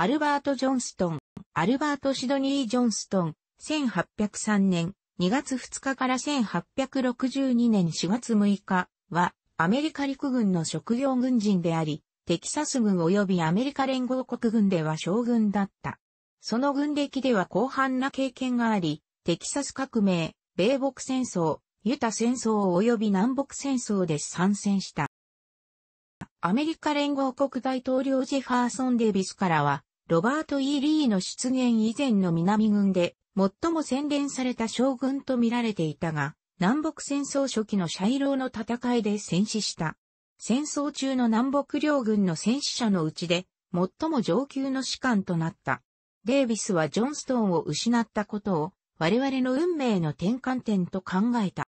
アルバート・ジョンストン、アルバート・シドニー・ジョンストン、1803年2月2日から1862年4月6日は、アメリカ陸軍の職業軍人であり、テキサス軍及びアメリカ連合国軍では将軍だった。その軍歴では広範な経験があり、テキサス革命、米北戦争、ユタ戦争及び南北戦争で参戦した。アメリカ連合国大統領ジェファーソン・デビスからは、ロバート・ E・ リーの出現以前の南軍で、最も洗練された将軍と見られていたが、南北戦争初期のシャイローの戦いで戦死した。戦争中の南北両軍の戦死者のうちで、最も上級の士官となった。デービスはジョンストーンを失ったことを、我々の運命の転換点と考えた。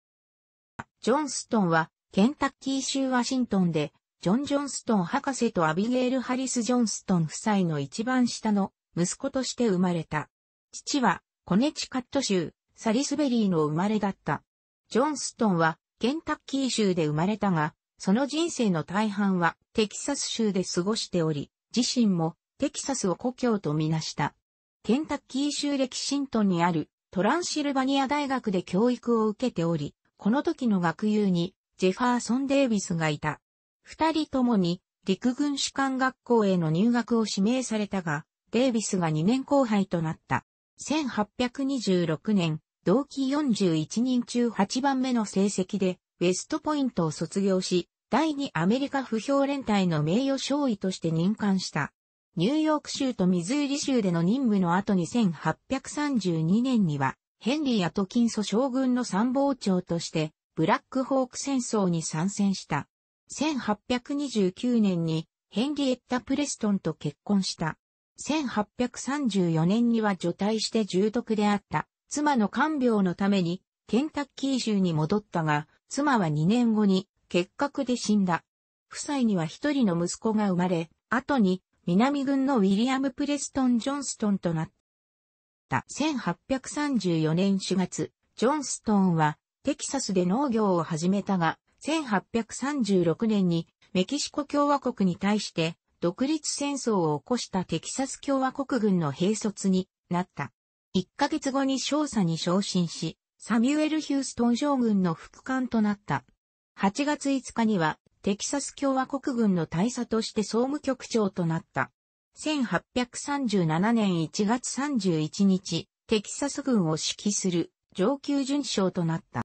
ジョンストンは、ケンタッキー州ワシントンで、ジョン・ジョンストン博士とアビゲイル・ハリス・ジョンストン夫妻の一番下の息子として生まれた。父はコネチカット州サリスベリーの生まれだった。ジョンストンはケンタッキー州で生まれたが、その人生の大半はテキサス州で過ごしており、自身もテキサスを故郷とみなした。ケンタッキー州歴キシントンにあるトランシルバニア大学で教育を受けており、この時の学友にジェファーソン・デイビスがいた。二人ともに陸軍士官学校への入学を指名されたが、デイビスが2年後輩となった。1826年、同期41人中8番目の成績で、ウェストポイントを卒業し、第2アメリカ不評連隊の名誉少尉として任官した。ニューヨーク州とミズーリ州での任務の後に1832年には、ヘンリー・アトキンソ将軍の参謀長として、ブラックホーク戦争に参戦した。1829年にヘンリエッタ・プレストンと結婚した。1834年には除隊して重篤であった。妻の看病のためにケンタッキー州に戻ったが、妻は2年後に結核で死んだ。夫妻には一人の息子が生まれ、後に南軍のウィリアム・プレストン・ジョンストンとなった。1834年4月、ジョンストンはテキサスで農業を始めたが、1836年にメキシコ共和国に対して独立戦争を起こしたテキサス共和国軍の兵卒になった。1ヶ月後に少佐に昇進し、サミュエル・ヒューストン将軍の副官となった。8月5日にはテキサス共和国軍の大佐として総務局長となった。1837年1月31日、テキサス軍を指揮する上級准将となった。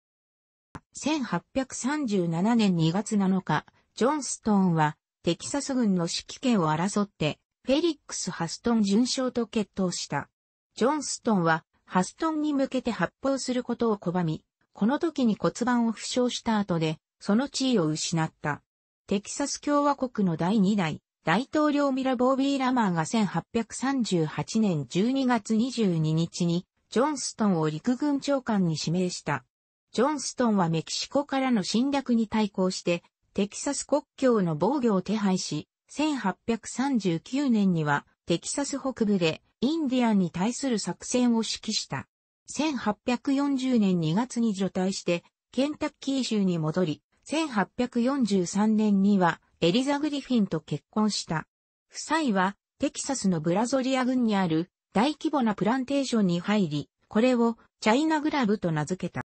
1837年2月7日、ジョンストーンは、テキサス軍の指揮権を争って、フェリックス・ハストン準将と決闘した。ジョンストンは、ハストンに向けて発砲することを拒み、この時に骨盤を負傷した後で、その地位を失った。テキサス共和国の第2代、大統領ミラボービー・ラマーが1838年12月22日に、ジョンストンを陸軍長官に指名した。ジョンストンはメキシコからの侵略に対抗して、テキサス国境の防御を手配し、1839年にはテキサス北部でインディアンに対する作戦を指揮した。1840年2月に除隊してケンタッキー州に戻り、1843年にはエリザ・グリフィンと結婚した。夫妻はテキサスのブラゾリア郡にある大規模なプランテーションに入り、これをチャイナグラブと名付けた。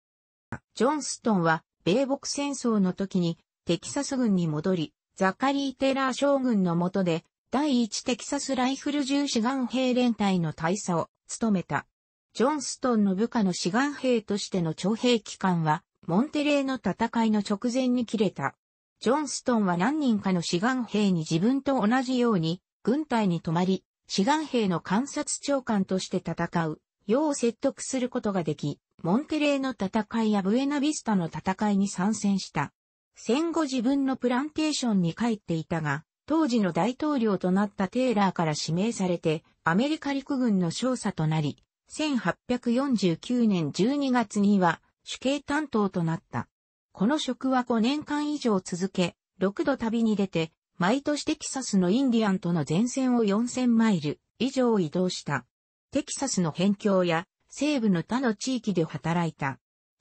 ジョンストンは、米国戦争の時に、テキサス軍に戻り、ザカリー・テラー将軍の下で、第一テキサスライフル銃志願兵連隊の大佐を務めた。ジョンストンの部下の志願兵としての徴兵期間は、モンテレーの戦いの直前に切れた。ジョンストンは何人かの志願兵に自分と同じように、軍隊に泊まり、志願兵の観察長官として戦う、よう説得することができ、モンテレーの戦いやブエナビスタの戦いに参戦した。戦後自分のプランテーションに帰っていたが、当時の大統領となったテイラーから指名されて、アメリカ陸軍の少佐となり、1849年12月には主計担当となった。この職は5年間以上続け、6度旅に出て、毎年テキサスのインディアンとの前線を4000マイル以上移動した。テキサスの辺境や西部の他の地域で働いた。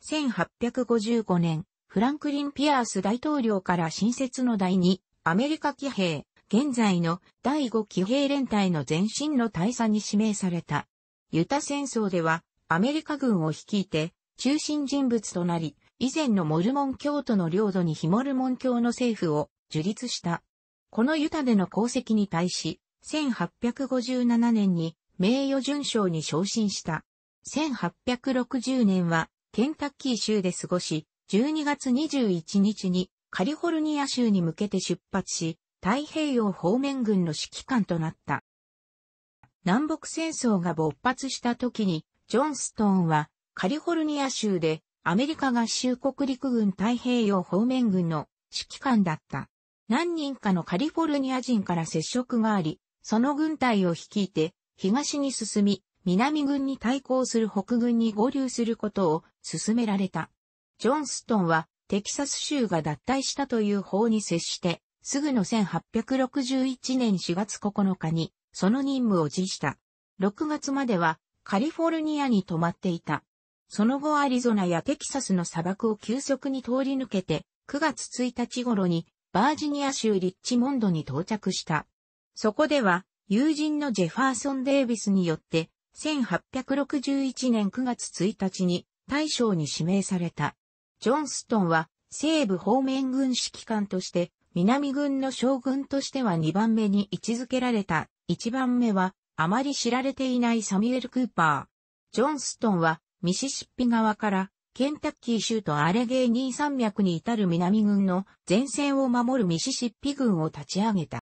1855年、フランクリン・ピアース大統領から新設の第2、アメリカ騎兵、現在の第5騎兵連隊の前身の大佐に指名された。ユタ戦争では、アメリカ軍を率いて、中心人物となり、以前のモルモン教徒の領土にヒモルモン教の政府を樹立した。このユタでの功績に対し、1857年に名誉准将に昇進した。1860年はケンタッキー州で過ごし、12月21日にカリフォルニア州に向けて出発し、太平洋方面軍の指揮官となった。南北戦争が勃発した時に、ジョンストーンはカリフォルニア州でアメリカ合衆国陸軍太平洋方面軍の指揮官だった。何人かのカリフォルニア人から接触があり、その軍隊を率いて東に進み、南軍に対抗する北軍に合流することを進められた。ジョンストンはテキサス州が脱退したという法に接して、すぐの1861年4月9日にその任務を辞した。6月まではカリフォルニアに泊まっていた。その後アリゾナやテキサスの砂漠を急速に通り抜けて、9月1日頃にバージニア州リッチモンドに到着した。そこでは友人のジェファーソン・デイビスによって1861年9月1日に大将に指名された。ジョンストンは西部方面軍指揮官として、南軍の将軍としては2番目に位置づけられた。1番目は、あまり知られていないサミュエル・クーパー。ジョンストンは、ミシシッピ側から、ケンタッキー州とアレゲーニー山脈に至る南軍の前線を守るミシシッピ軍を立ち上げた。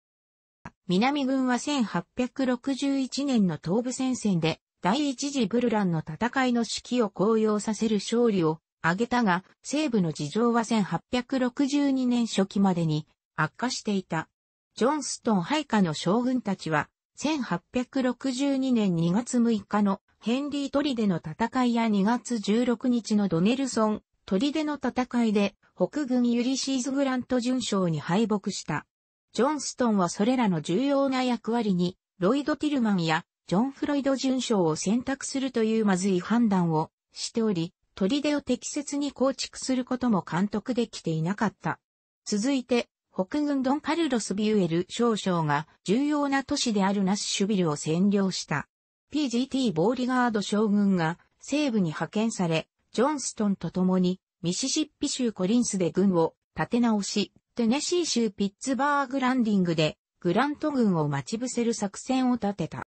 南軍は1861年の東部戦線で第一次ブルランの戦いの指揮を高揚させる勝利を挙げたが、西部の事情は1862年初期までに悪化していた。ジョンストン配下の将軍たちは、1862年2月6日のヘンリー・トリデの戦いや2月16日のドネルソン・トリデの戦いで北軍ユリシーズ・グラント巡将に敗北した。ジョンストンはそれらの重要な役割に、ロイド・ティルマンやジョン・フロイド准将を選択するというまずい判断をしており、砦を適切に構築することも監督できていなかった。続いて、北軍ドン・カルロス・ビュエル少将が重要な都市であるナッシュビルを占領した。PGT ボーリガード将軍が西部に派遣され、ジョンストンと共にミシシッピ州コリンスで軍を立て直し、テネシー州ピッツバーグランディングでグラント軍を待ち伏せる作戦を立てた。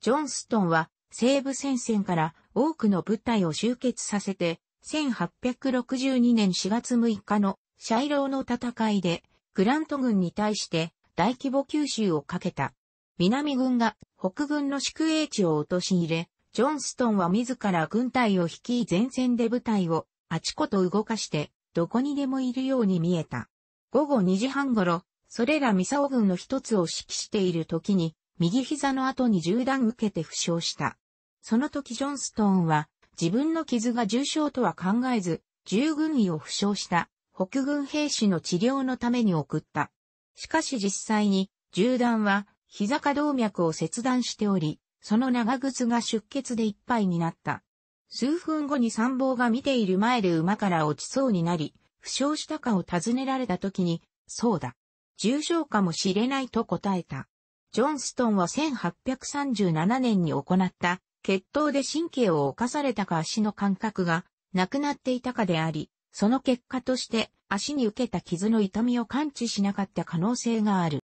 ジョンストンは西部戦線から多くの部隊を集結させて、1862年4月6日のシャイローの戦いでグラント軍に対して大規模吸収をかけた。南軍が北軍の宿営地を陥れ、ジョンストンは自ら軍隊を率い前線で部隊をあちこと動かしてどこにでもいるように見えた。午後2時半頃、それらミサオ軍の一つを指揮している時に、右膝の後に銃弾受けて負傷した。その時ジョンストーンは、自分の傷が重傷とは考えず、従軍医を負傷した北軍兵士の治療のために送った。しかし実際に、銃弾は膝下動脈を切断しており、その長靴が出血でいっぱいになった。数分後に参謀が見ている前で馬から落ちそうになり、負傷したかを尋ねられた時に、そうだ。重症かもしれないと答えた。ジョンストンは1837年に行った、血統で神経を侵されたか足の感覚がなくなっていたかであり、その結果として足に受けた傷の痛みを感知しなかった可能性がある。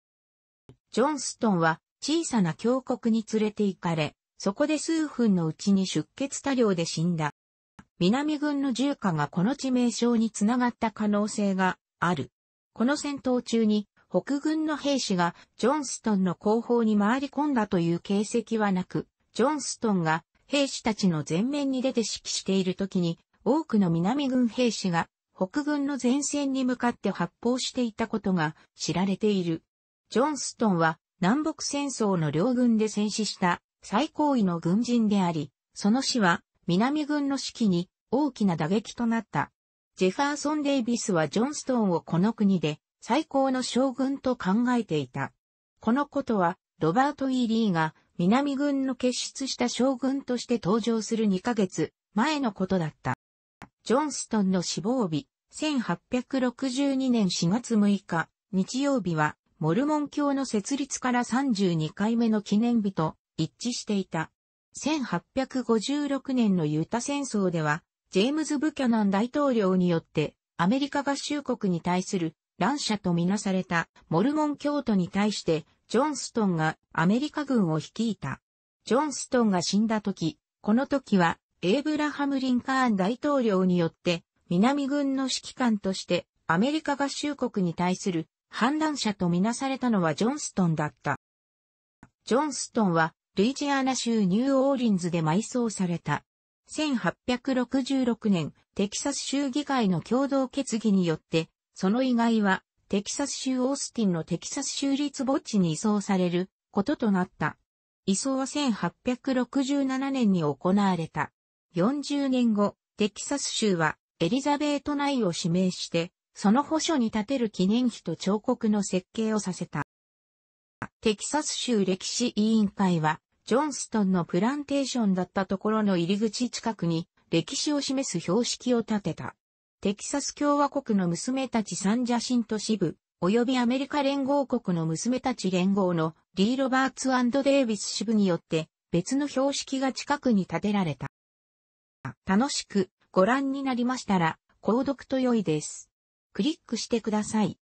ジョンストンは小さな峡谷に連れて行かれ、そこで数分のうちに出血多量で死んだ。南軍の重火がこの地名称につながった可能性がある。この戦闘中に北軍の兵士がジョンストンの後方に回り込んだという形跡はなく、ジョンストンが兵士たちの前面に出て指揮している時に多くの南軍兵士が北軍の前線に向かって発砲していたことが知られている。ジョンストンは南北戦争の両軍で戦死した最高位の軍人であり、その死は南軍の指揮に大きな打撃となった。ジェファーソン・デイビスはジョンストーンをこの国で最高の将軍と考えていた。このことは、ロバート・イーリーが南軍の結出した将軍として登場する2ヶ月前のことだった。ジョンストンの死亡日、1862年4月6日、日曜日は、モルモン教の設立から32回目の記念日と一致していた。1856年のユタ戦争では、ジェームズ・ブキャナン大統領によって、アメリカ合衆国に対する乱射とみなされたモルモン教徒に対して、ジョンストンがアメリカ軍を率いた。ジョンストンが死んだ時、この時は、エイブラハム・リンカーン大統領によって、南軍の指揮官として、アメリカ合衆国に対する反乱者とみなされたのはジョンストンだった。ジョンストンはルイジアナ州ニューオーリンズで埋葬された。1866年、テキサス州議会の共同決議によって、その遺骸は、テキサス州オースティンのテキサス州立墓地に移送されることとなった。移送は1867年に行われた。40年後、テキサス州はエリザベート・ナイを指名して、その保所に建てる記念碑と彫刻の設計をさせた。テキサス州歴史委員会は、ジョンストンのプランテーションだったところの入り口近くに、歴史を示す標識を立てた。テキサス共和国の娘たちサンジャシント支部、及びアメリカ連合国の娘たち連合のリー・ロバーツデイビス支部によって別の標識が近くに建てられた。楽しくご覧になりましたら、購読と良いです。クリックしてください。